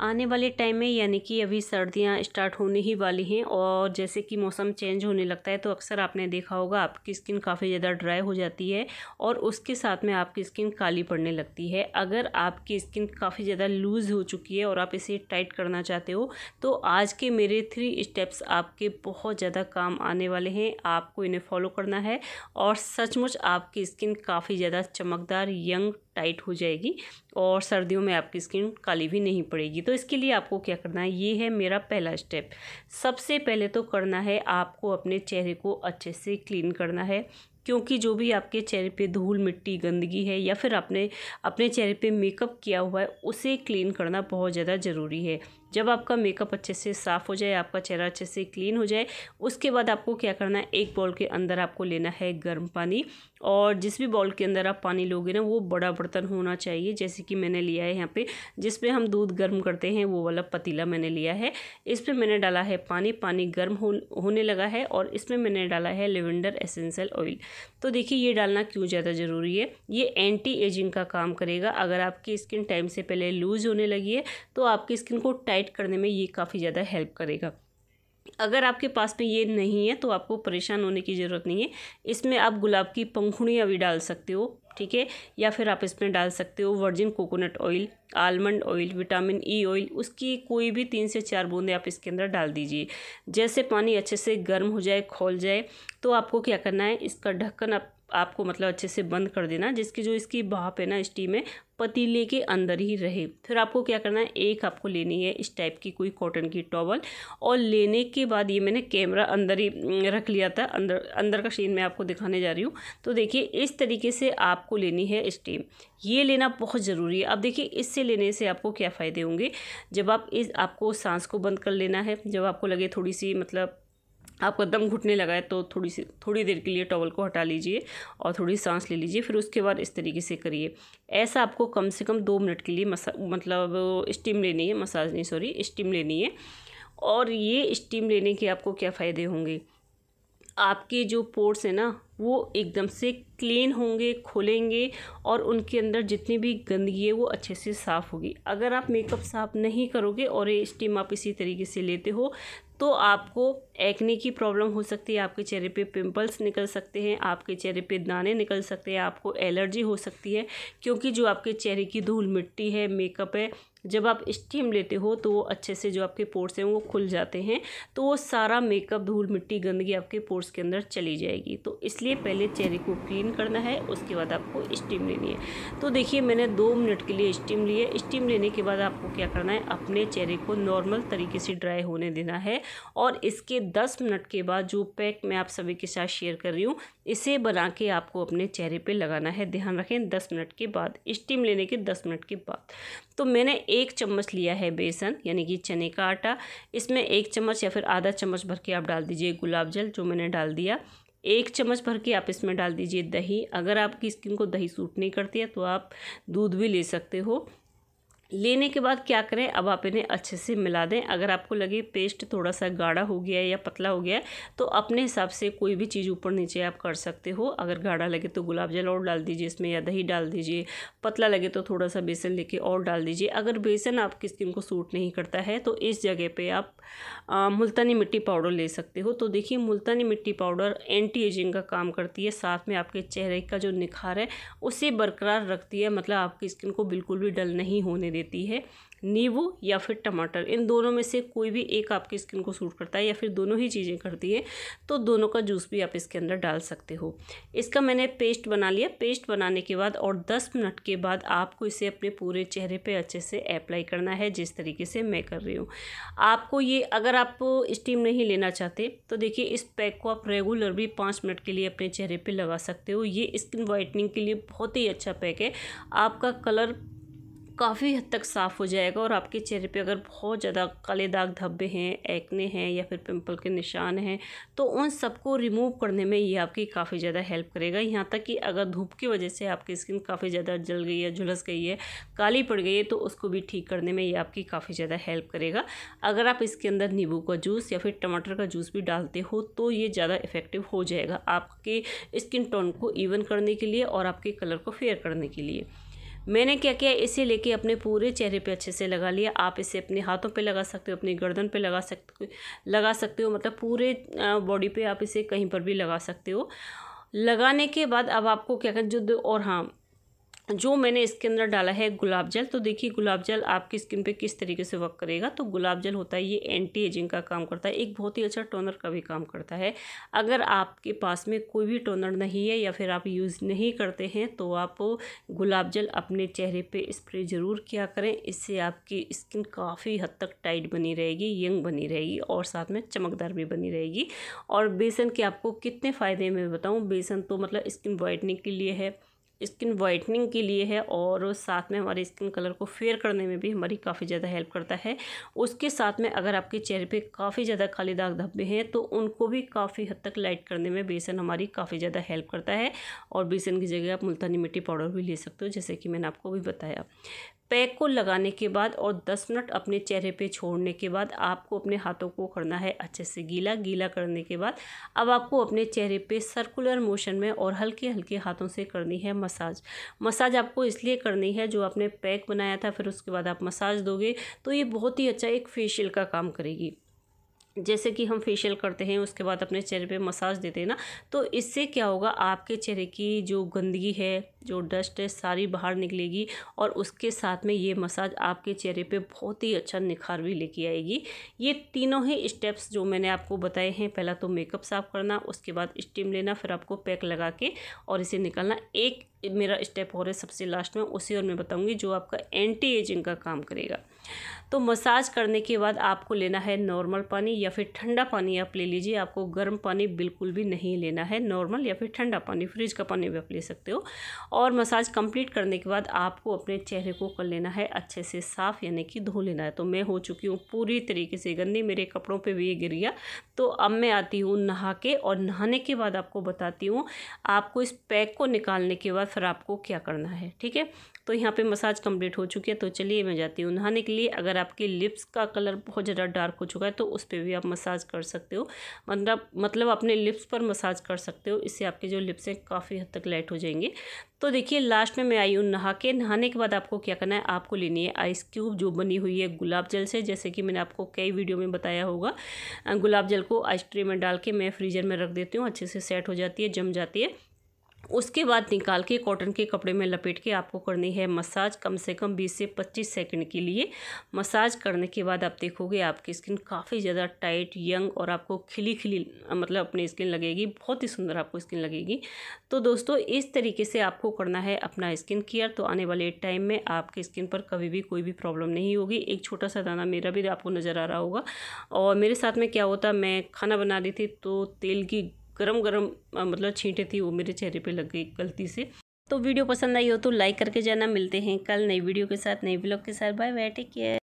आने वाले टाइम में यानी कि अभी सर्दियाँ स्टार्ट होने ही वाली हैं और जैसे कि मौसम चेंज होने लगता है तो अक्सर आपने देखा होगा आपकी स्किन काफ़ी ज़्यादा ड्राई हो जाती है और उसके साथ में आपकी स्किन काली पड़ने लगती है अगर आपकी स्किन काफ़ी ज़्यादा लूज़ हो चुकी है और आप इसे टाइट करना चाहते हो तो आज के मेरे थ्री स्टेप्स आपके बहुत ज़्यादा काम आने वाले हैं आपको इन्हें फॉलो करना है और सचमुच आपकी स्किन काफ़ी ज़्यादा चमकदार यंग टाइट हो जाएगी और सर्दियों में आपकी स्किन काली भी नहीं पड़ेगी तो इसके लिए आपको क्या करना है ये है मेरा पहला स्टेप सबसे पहले तो करना है आपको अपने चेहरे को अच्छे से क्लीन करना है क्योंकि जो भी आपके चेहरे पे धूल मिट्टी गंदगी है या फिर आपने अपने चेहरे पे मेकअप किया हुआ है उसे क्लीन करना बहुत ज़्यादा ज़रूरी है जब आपका मेकअप अच्छे से साफ़ हो जाए आपका चेहरा अच्छे से क्लीन हो जाए उसके बाद आपको क्या करना है एक बॉल के अंदर आपको लेना है गर्म पानी और जिस भी बॉल के अंदर आप पानी लोगे ना वो बड़ा बर्तन होना चाहिए जैसे कि मैंने लिया है यहाँ पे जिस पे हम दूध गर्म करते हैं वो वाला पतीला मैंने लिया है इस पर मैंने डाला है पानी पानी गर्म हो होने लगा है और इसमें मैंने डाला है लेवेंडर एसेंशियल ऑयल तो देखिए ये डालना क्यों ज़्यादा ज़रूरी है ये एंटी एजिंग का काम करेगा अगर आपकी स्किन टाइम से पहले लूज़ होने लगी है तो आपकी स्किन को टाइट करने में ये काफ़ी ज़्यादा हेल्प करेगा अगर आपके पास में ये नहीं है तो आपको परेशान होने की ज़रूरत नहीं है इसमें आप गुलाब की पंखुड़ियाँ भी डाल सकते हो ठीक है या फिर आप इसमें डाल सकते हो virgin coconut oil almond oil vitamin E oil उसकी कोई भी तीन से चार बूंदें आप इसके अंदर डाल दीजिए जैसे पानी अच्छे से गर्म हो जाए खोल जाए तो आपको क्या करना है इसका ढक्कन आप आपको मतलब अच्छे से बंद कर देना जिसकी जो इसकी भाप है ना स्टीम है पतीले के अंदर ही रहे फिर आपको क्या करना है एक आपको लेनी है इस टाइप की कोई कॉटन की टॉवल और लेने के बाद ये मैंने कैमरा अंदर ही रख लिया था अंदर अंदर का सीन मैं आपको दिखाने जा रही हूँ तो देखिए इस तरीके से आपको लेनी है स्टीम ये लेना बहुत ज़रूरी है अब देखिए इससे लेने से आपको क्या फ़ायदे होंगे जब आप इस आपको सांस को बंद कर लेना है जब आपको लगे थोड़ी सी मतलब आपका दम घुटने लगा है तो थोड़ी सी थोड़ी देर के लिए टॉवल को हटा लीजिए और थोड़ी सांस ले लीजिए फिर उसके बाद इस तरीके से करिए ऐसा आपको कम से कम दो मिनट के लिए मसा मतलब स्टीम लेनी है मसाज नहीं सॉरी स्टीम लेनी है और ये स्टीम लेने के आपको क्या फ़ायदे होंगे आपके जो पोर्ट्स हैं ना वो एकदम से क्लीन होंगे खुलेंगे और उनके अंदर जितनी भी गंदगी है वो अच्छे से साफ़ होगी अगर आप मेकअप साफ़ नहीं करोगे और ये स्टीम आप इसी तरीके से लेते हो तो आपको एक्ने की प्रॉब्लम हो सकती है आपके चेहरे पे पिंपल्स निकल सकते हैं आपके चेहरे पे दाने निकल सकते हैं आपको एलर्जी हो सकती है क्योंकि जो आपके चेहरे की धूल मिट्टी है मेकअप है जब आप स्टीम लेते हो तो वो अच्छे से जो आपके पोर्स हैं वो खुल जाते हैं तो वो सारा मेकअप धूल मिट्टी गंदगी आपके पोर्स के अंदर चली जाएगी तो इसलिए पहले चेहरे को क्लीन करना है उसके बाद आपको स्टीम लेनी है तो देखिए मैंने दो मिनट के लिए स्टीम ली है स्टीम लेने के बाद आपको क्या करना है अपने चेहरे को नॉर्मल तरीके से ड्राई होने देना है और इसके दस मिनट के बाद जो पैक मैं आप सभी के साथ शेयर कर रही हूँ इसे बना के आपको अपने चेहरे पर लगाना है ध्यान रखें दस मिनट के बाद स्टीम लेने के दस मिनट के बाद तो मैंने एक चम्मच लिया है बेसन यानी कि चने का आटा इसमें एक चम्मच या फिर आधा चम्मच भर के आप डाल दीजिए गुलाब जल जो मैंने डाल दिया एक चम्मच भर के आप इसमें डाल दीजिए दही अगर आपकी स्किन को दही सूट नहीं करती है तो आप दूध भी ले सकते हो लेने के बाद क्या करें अब आप इन्हें अच्छे से मिला दें अगर आपको लगे पेस्ट थोड़ा सा गाढ़ा हो गया है या पतला हो गया है तो अपने हिसाब से कोई भी चीज़ ऊपर नीचे आप कर सकते हो अगर गाढ़ा लगे तो गुलाब जल और डाल दीजिए इसमें या दही डाल दीजिए पतला लगे तो थोड़ा सा बेसन लेके और डाल दीजिए अगर बेसन आपकी स्किन को सूट नहीं करता है तो इस जगह पर आप आ, मुल्तानी मिट्टी पाउडर ले सकते हो तो देखिए मुल्तानी मिट्टी पाउडर एंटी एजिंग का काम करती है साथ में आपके चेहरे का जो निखार है उसे बरकरार रखती है मतलब आपकी स्किन को बिल्कुल भी डल नहीं होने देती है नींबू या फिर टमाटर इन दोनों में से कोई भी एक आपकी स्किन को सूट करता है या फिर दोनों ही चीज़ें करती है तो दोनों का जूस भी आप इसके अंदर डाल सकते हो इसका मैंने पेस्ट बना लिया पेस्ट बनाने के बाद और 10 मिनट के बाद आपको इसे अपने पूरे चेहरे पे अच्छे से अप्लाई करना है जिस तरीके से मैं कर रही हूँ आपको ये अगर आप स्टीम नहीं लेना चाहते तो देखिए इस पैक को आप रेगुलर भी पाँच मिनट के लिए अपने चेहरे पर लगा सकते हो ये स्किन वाइटनिंग के लिए बहुत ही अच्छा पैक है आपका कलर काफ़ी हद तक साफ़ हो जाएगा और आपके चेहरे पे अगर बहुत ज़्यादा काले दाग धब्बे हैं एक्ने हैं या फिर पिंपल के निशान हैं तो उन सबको रिमूव करने में ये आपकी काफ़ी ज़्यादा हेल्प करेगा यहाँ तक कि अगर धूप की वजह से आपकी स्किन काफ़ी ज़्यादा जल गई है झुलस गई है काली पड़ गई है तो उसको भी ठीक करने में ये आपकी काफ़ी ज़्यादा हेल्प करेगा अगर आप इसके अंदर नींबू का जूस या फिर टमाटर का जूस भी डालते हो तो ये ज़्यादा इफेक्टिव हो जाएगा आपके स्किन टोन को इवन करने के लिए और आपके कलर को फेयर करने के लिए मैंने क्या किया इसे लेके अपने पूरे चेहरे पे अच्छे से लगा लिया आप इसे अपने हाथों पे लगा सकते हो अपनी गर्दन पे लगा सकते हो लगा सकते हो मतलब पूरे बॉडी पे आप इसे कहीं पर भी लगा सकते हो लगाने के बाद अब आपको क्या कर जो और हाँ जो मैंने इसके अंदर डाला है गुलाब जल तो देखिए गुलाब जल आपकी स्किन पे किस तरीके से वर्क करेगा तो गुलाब जल होता है ये एंटी एजिंग का काम करता है एक बहुत ही अच्छा टोनर का भी काम करता है अगर आपके पास में कोई भी टोनर नहीं है या फिर आप यूज़ नहीं करते हैं तो आप गुलाब जल अपने चेहरे पर स्प्रे ज़रूर किया करें इससे आपकी स्किन काफ़ी हद तक टाइट बनी रहेगी यंग बनी रहेगी और साथ में चमकदार भी बनी रहेगी और बेसन के आपको कितने फ़ायदे में बताऊँ बेसन तो मतलब स्किन वाइटनिंग के लिए है स्किन वाइटनिंग के लिए है और साथ में हमारे स्किन कलर को फेयर करने में भी हमारी काफ़ी ज़्यादा हेल्प करता है उसके साथ में अगर आपके चेहरे पे काफ़ी ज़्यादा काले दाग धब्बे हैं तो उनको भी काफ़ी हद तक लाइट करने में बेसन हमारी काफ़ी ज़्यादा हेल्प करता है और बेसन की जगह आप मुल्तानी मिट्टी पाउडर भी ले सकते हो जैसे कि मैंने आपको भी बताया पैक को लगाने के बाद और 10 मिनट अपने चेहरे पे छोड़ने के बाद आपको अपने हाथों को करना है अच्छे से गीला गीला करने के बाद अब आपको अपने चेहरे पे सर्कुलर मोशन में और हल्के हल्के हाथों से करनी है मसाज मसाज आपको इसलिए करनी है जो आपने पैक बनाया था फिर उसके बाद आप मसाज दोगे तो ये बहुत ही अच्छा एक फेशियल का काम करेगी जैसे कि हम फेशियल करते हैं उसके बाद अपने चेहरे पे मसाज देते हैं ना तो इससे क्या होगा आपके चेहरे की जो गंदगी है जो डस्ट है सारी बाहर निकलेगी और उसके साथ में ये मसाज आपके चेहरे पे बहुत ही अच्छा निखार भी लेके आएगी ये तीनों ही स्टेप्स जो मैंने आपको बताए हैं पहला तो मेकअप साफ़ करना उसके बाद स्टीम लेना फिर आपको पैक लगा के और इसे निकालना एक मेरा स्टेप हो रहा है सबसे लास्ट में उसी और मैं बताऊंगी जो आपका एंटी एजिंग का काम करेगा तो मसाज करने के बाद आपको लेना है नॉर्मल पानी या फिर ठंडा पानी आप ले लीजिए आपको गर्म पानी बिल्कुल भी नहीं लेना है नॉर्मल या फिर ठंडा पानी फ्रिज का पानी भी आप ले सकते हो और मसाज कंप्लीट करने के बाद आपको अपने चेहरे को कर लेना है अच्छे से साफ़ यानी कि धो लेना है तो मैं हो चुकी हूँ पूरी तरीके से गंदी मेरे कपड़ों पर भी ये गिर गया तो अब मैं आती हूँ नहा के और नहाने के बाद आपको बताती हूँ आपको इस पैक को निकालने के बाद फिर आपको क्या करना है ठीक है तो यहाँ पे मसाज कंप्लीट हो चुकी है तो चलिए मैं जाती हूँ नहाने के लिए अगर आपकी लिप्स का कलर बहुत ज़्यादा डार्क हो चुका है तो उस पर भी आप मसाज कर सकते हो मतलब मतलब अपने लिप्स पर मसाज कर सकते हो इससे आपके जो लिप्स हैं काफ़ी हद तक लाइट हो जाएंगे तो देखिए लास्ट में मैं आई हूँ नहा के नहाने के बाद आपको क्या करना है आपको लेनी है आइस क्यूब जो बनी हुई है गुलाब जल से जैसे कि मैंने आपको कई वीडियो में बताया होगा गुलाब जल को आइस ट्रे में डाल के मैं फ्रीजर में रख देती हूँ अच्छे से सेट हो जाती है जम जाती है उसके बाद निकाल के कॉटन के कपड़े में लपेट के आपको करनी है मसाज कम से कम 20 से 25 सेकंड के लिए मसाज करने के बाद आप देखोगे आपकी स्किन काफ़ी ज़्यादा टाइट यंग और आपको खिली खिली मतलब अपनी स्किन लगेगी बहुत ही सुंदर आपको स्किन लगेगी तो दोस्तों इस तरीके से आपको करना है अपना स्किन केयर तो आने वाले टाइम में आपकी स्किन पर कभी भी कोई भी प्रॉब्लम नहीं होगी एक छोटा सा दाना मेरा भी आपको नज़र आ रहा होगा और मेरे साथ में क्या होता मैं खाना बना रही थी तो तेल की गरम गरम मतलब छींटे थी वो मेरे चेहरे पे लग गई गलती से तो वीडियो पसंद आई हो तो लाइक करके जाना मिलते हैं कल नई वीडियो के साथ नई ब्लॉग के साथ बाय बाय टेक केयर